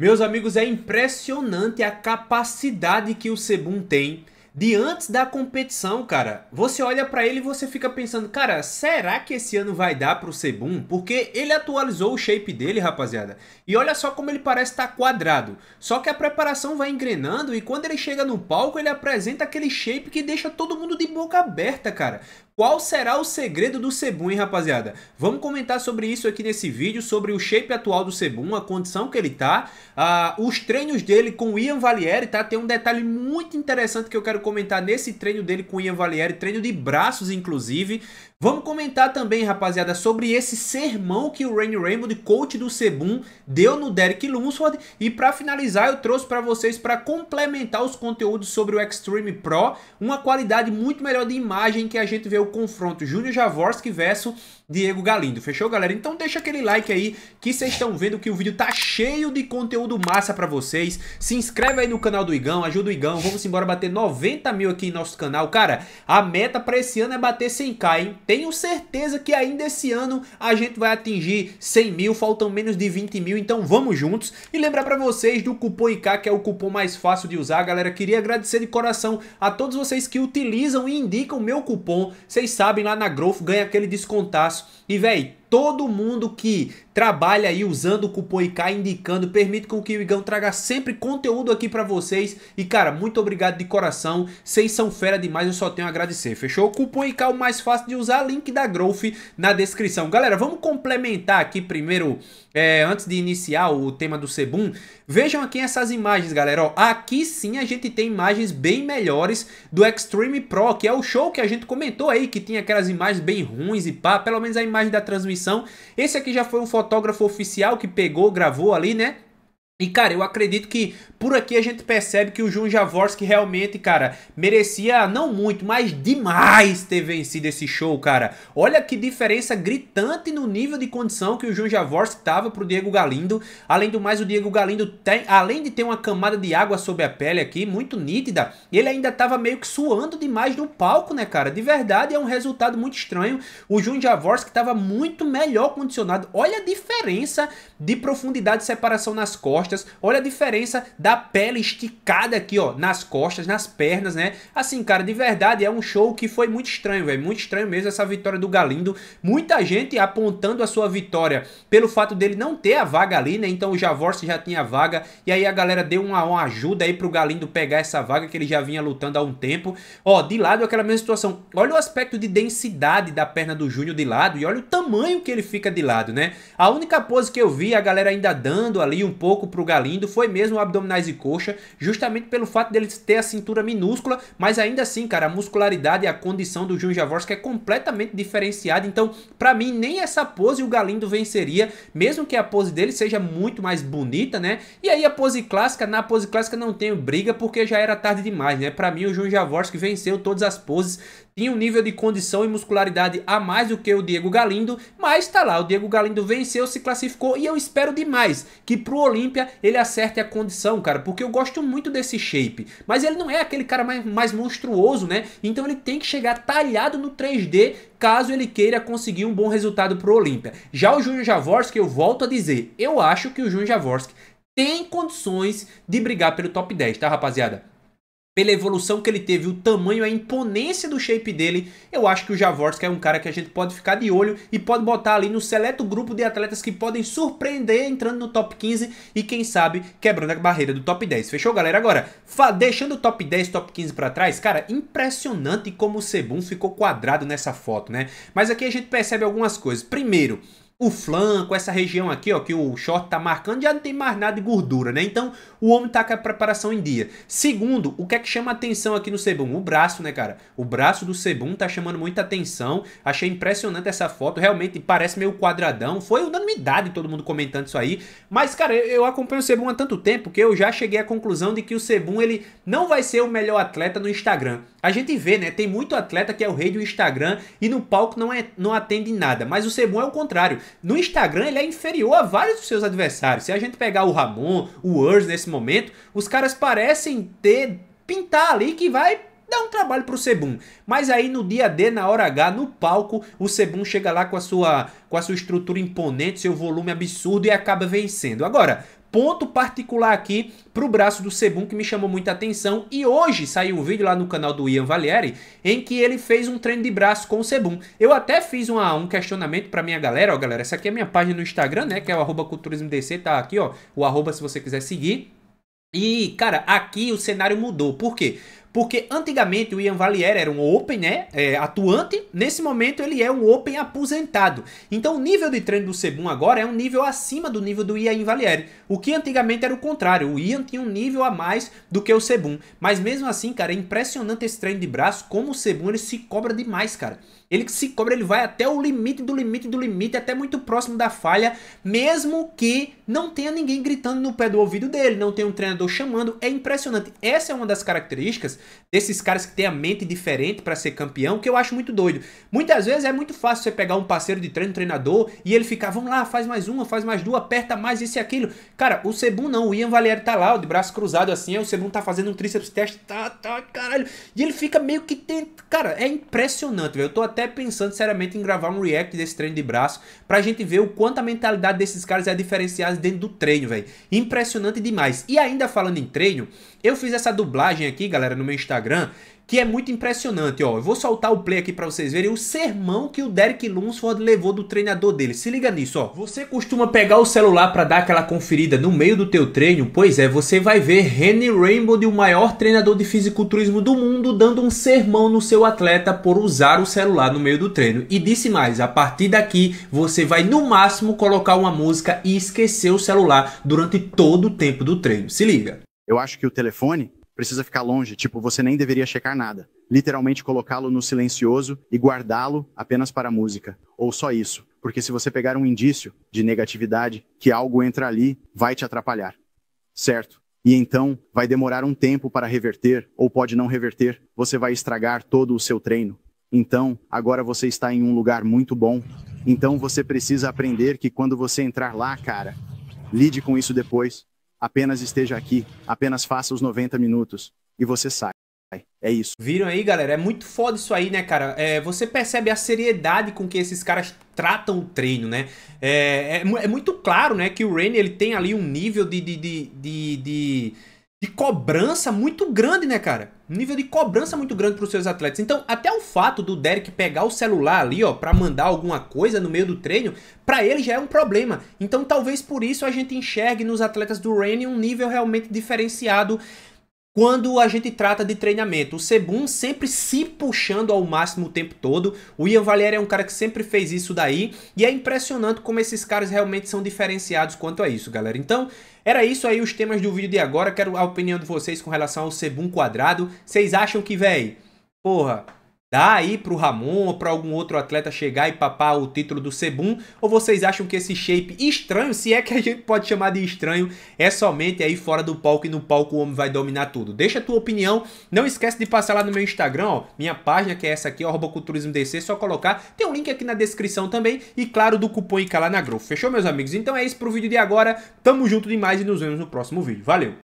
Meus amigos, é impressionante a capacidade que o Sebum tem de antes da competição, cara. Você olha para ele e você fica pensando, cara, será que esse ano vai dar pro Sebum? Porque ele atualizou o shape dele, rapaziada. E olha só como ele parece estar tá quadrado. Só que a preparação vai engrenando e quando ele chega no palco, ele apresenta aquele shape que deixa todo mundo de boca aberta, cara. Qual será o segredo do Sebum, hein, rapaziada? Vamos comentar sobre isso aqui nesse vídeo, sobre o shape atual do Sebum, a condição que ele tá, uh, os treinos dele com o Ian Valieri, tá? Tem um detalhe muito interessante que eu quero comentar nesse treino dele com o Ian Valieri, treino de braços, inclusive, Vamos comentar também, rapaziada, sobre esse sermão que o Rainy Raymond, coach do Sebum, deu no Derek Lunsford. E para finalizar, eu trouxe para vocês, para complementar os conteúdos sobre o Extreme Pro, uma qualidade muito melhor de imagem que a gente vê o confronto Júnior Javorski versus Diego Galindo. Fechou, galera? Então deixa aquele like aí que vocês estão vendo que o vídeo tá cheio de conteúdo massa para vocês. Se inscreve aí no canal do Igão, ajuda o Igão. Vamos embora bater 90 mil aqui em nosso canal. Cara, a meta para esse ano é bater 100k, hein? tenho certeza que ainda esse ano a gente vai atingir 100 mil, faltam menos de 20 mil, então vamos juntos. E lembrar para vocês do cupom IK, que é o cupom mais fácil de usar, galera. Queria agradecer de coração a todos vocês que utilizam e indicam o meu cupom. Vocês sabem, lá na Growth ganha aquele descontaço. E, véi, todo mundo que trabalha aí usando o cupom IK, indicando, permite com que o Igão traga sempre conteúdo aqui para vocês. E cara, muito obrigado de coração. Vocês são fera demais, eu só tenho a agradecer. Fechou? O cupom IK é o mais fácil de usar, link da Growth na descrição. Galera, vamos complementar aqui primeiro, é, antes de iniciar o tema do Sebum. Vejam aqui essas imagens, galera. Ó, aqui sim a gente tem imagens bem melhores do Extreme Pro, que é o show que a gente comentou aí, que tinha aquelas imagens bem ruins e pá. Pelo menos a imagem da transmissão esse aqui já foi um fotógrafo oficial que pegou, gravou ali, né? E, cara, eu acredito que por aqui a gente percebe que o Jun Javorski realmente, cara, merecia não muito, mas demais ter vencido esse show, cara. Olha que diferença gritante no nível de condição que o Jun Javorski tava pro Diego Galindo. Além do mais, o Diego Galindo, tem, além de ter uma camada de água sobre a pele aqui, muito nítida, ele ainda tava meio que suando demais no palco, né, cara? De verdade, é um resultado muito estranho. O Jun Javorski tava muito melhor condicionado. Olha a diferença de profundidade e separação nas costas costas. Olha a diferença da pele esticada aqui, ó, nas costas, nas pernas, né? Assim, cara, de verdade, é um show que foi muito estranho, velho. Muito estranho mesmo essa vitória do Galindo. Muita gente apontando a sua vitória pelo fato dele não ter a vaga ali, né? Então o Javorce já tinha a vaga. E aí a galera deu uma, uma ajuda aí pro Galindo pegar essa vaga que ele já vinha lutando há um tempo. Ó, de lado é aquela mesma situação. Olha o aspecto de densidade da perna do Júnior de lado e olha o tamanho que ele fica de lado, né? A única pose que eu vi a galera ainda dando ali um pouco pro o Galindo, foi mesmo abdominais e coxa, justamente pelo fato dele ter a cintura minúscula, mas ainda assim, cara, a muscularidade e a condição do Jun Javorski é completamente diferenciada, então, para mim, nem essa pose o Galindo venceria, mesmo que a pose dele seja muito mais bonita, né? E aí a pose clássica, na pose clássica não tenho briga, porque já era tarde demais, né? Para mim, o Jun Javorski venceu todas as poses, tinha um nível de condição e muscularidade a mais do que o Diego Galindo, mas tá lá, o Diego Galindo venceu, se classificou e eu espero demais que pro Olímpia ele acerte a condição, cara, porque eu gosto muito desse shape, mas ele não é aquele cara mais, mais monstruoso, né? Então ele tem que chegar talhado no 3D caso ele queira conseguir um bom resultado pro Olímpia. Já o Júnior Javorski, eu volto a dizer, eu acho que o Júnior Javorski tem condições de brigar pelo top 10, tá rapaziada? pela evolução que ele teve, o tamanho, a imponência do shape dele, eu acho que o Javorska é um cara que a gente pode ficar de olho e pode botar ali no seleto grupo de atletas que podem surpreender entrando no top 15 e quem sabe quebrando a barreira do top 10. Fechou, galera? Agora, deixando o top 10, top 15 para trás, cara, impressionante como o Sebum ficou quadrado nessa foto, né? Mas aqui a gente percebe algumas coisas. Primeiro, o flanco, essa região aqui, ó, que o short tá marcando, já não tem mais nada de gordura, né? Então, o homem tá com a preparação em dia. Segundo, o que é que chama atenção aqui no Sebum? O braço, né, cara? O braço do Sebum tá chamando muita atenção. Achei impressionante essa foto, realmente parece meio quadradão. Foi unanimidade todo mundo comentando isso aí. Mas, cara, eu acompanho o Sebum há tanto tempo que eu já cheguei à conclusão de que o Sebum, ele não vai ser o melhor atleta no Instagram. A gente vê, né? Tem muito atleta que é o rei do Instagram e no palco não, é, não atende nada. Mas o Sebum é o contrário no Instagram ele é inferior a vários dos seus adversários. Se a gente pegar o Ramon, o Urs nesse momento, os caras parecem ter pintar ali que vai dar um trabalho pro Sebum. Mas aí no dia D, na hora H, no palco, o Sebum chega lá com a sua com a sua estrutura imponente, seu volume absurdo e acaba vencendo. Agora, ponto particular aqui para o braço do Sebum que me chamou muita atenção. E hoje saiu um vídeo lá no canal do Ian Valieri em que ele fez um treino de braço com o Sebum. Eu até fiz uma, um questionamento para minha galera, ó galera, essa aqui é a minha página no Instagram, né, que é o arroba culturismodc, tá aqui ó, o arroba se você quiser seguir. E, cara, aqui o cenário mudou. Por quê? porque antigamente o Ian Valier era um open né, é, atuante, nesse momento ele é um open aposentado. Então o nível de treino do Sebum agora é um nível acima do nível do Ian Valier, o que antigamente era o contrário, o Ian tinha um nível a mais do que o Sebum. Mas mesmo assim, cara, é impressionante esse treino de braço, como o Sebum ele se cobra demais, cara. Ele se cobra, ele vai até o limite do limite do limite, até muito próximo da falha, mesmo que não tenha ninguém gritando no pé do ouvido dele, não tenha um treinador chamando. É impressionante. Essa é uma das características desses caras que tem a mente diferente para ser campeão, que eu acho muito doido. Muitas vezes é muito fácil você pegar um parceiro de treino, um treinador, e ele ficar, vamos lá, faz mais uma, faz mais duas, aperta mais isso e aquilo. Cara, o Cebu não, o Ian Valério tá lá, de braço cruzado assim, o Cebu tá fazendo um tríceps teste, tá, tá, caralho. E ele fica meio que tem Cara, é impressionante, velho. Eu tô até pensando seriamente em gravar um react desse treino de braço, pra gente ver o quanto a mentalidade desses caras é diferenciada dentro do treino, velho. Impressionante demais. E ainda falando em treino, eu fiz essa dublagem aqui, galera, no meu Instagram, que é muito impressionante, ó. Eu vou soltar o play aqui para vocês verem o sermão que o Derek Lunsford levou do treinador dele. Se liga nisso, ó. Você costuma pegar o celular para dar aquela conferida no meio do teu treino? Pois é, você vai ver Henry Rainbow, o maior treinador de fisiculturismo do mundo, dando um sermão no seu atleta por usar o celular no meio do treino. E disse mais, a partir daqui você vai no máximo colocar uma música e esquecer o celular durante todo o tempo do treino. Se liga. Eu acho que o telefone precisa ficar longe, tipo, você nem deveria checar nada. Literalmente colocá-lo no silencioso e guardá-lo apenas para a música, ou só isso, porque se você pegar um indício de negatividade, que algo entra ali, vai te atrapalhar. Certo? E então vai demorar um tempo para reverter, ou pode não reverter, você vai estragar todo o seu treino. Então, agora você está em um lugar muito bom. Então você precisa aprender que quando você entrar lá, cara, lide com isso depois, Apenas esteja aqui, apenas faça os 90 minutos e você sai. É isso. Viram aí, galera? É muito foda isso aí, né, cara? É, você percebe a seriedade com que esses caras tratam o treino, né? É, é, é muito claro, né, que o Rainy ele tem ali um nível de, de, de, de de cobrança muito grande, né, cara? Um nível de cobrança muito grande para os seus atletas. Então, até o fato do Derek pegar o celular ali, ó, para mandar alguma coisa no meio do treino, para ele já é um problema. Então, talvez por isso a gente enxergue nos atletas do Rainy um nível realmente diferenciado quando a gente trata de treinamento. O Sebum sempre se puxando ao máximo o tempo todo. O Ian Valier é um cara que sempre fez isso daí. E é impressionante como esses caras realmente são diferenciados quanto a isso, galera. Então, era isso aí os temas do vídeo de agora. Quero a opinião de vocês com relação ao Sebum quadrado. Vocês acham que, véi, porra... Dá aí pro Ramon ou pra algum outro atleta chegar e papar o título do Sebum? Ou vocês acham que esse shape estranho, se é que a gente pode chamar de estranho, é somente aí fora do palco e no palco o homem vai dominar tudo? Deixa a tua opinião, não esquece de passar lá no meu Instagram, ó, minha página que é essa aqui, arroba culturismo é só colocar, tem um link aqui na descrição também e claro do cupom ICALANAGRO, fechou meus amigos? Então é isso pro vídeo de agora, tamo junto demais e nos vemos no próximo vídeo, valeu!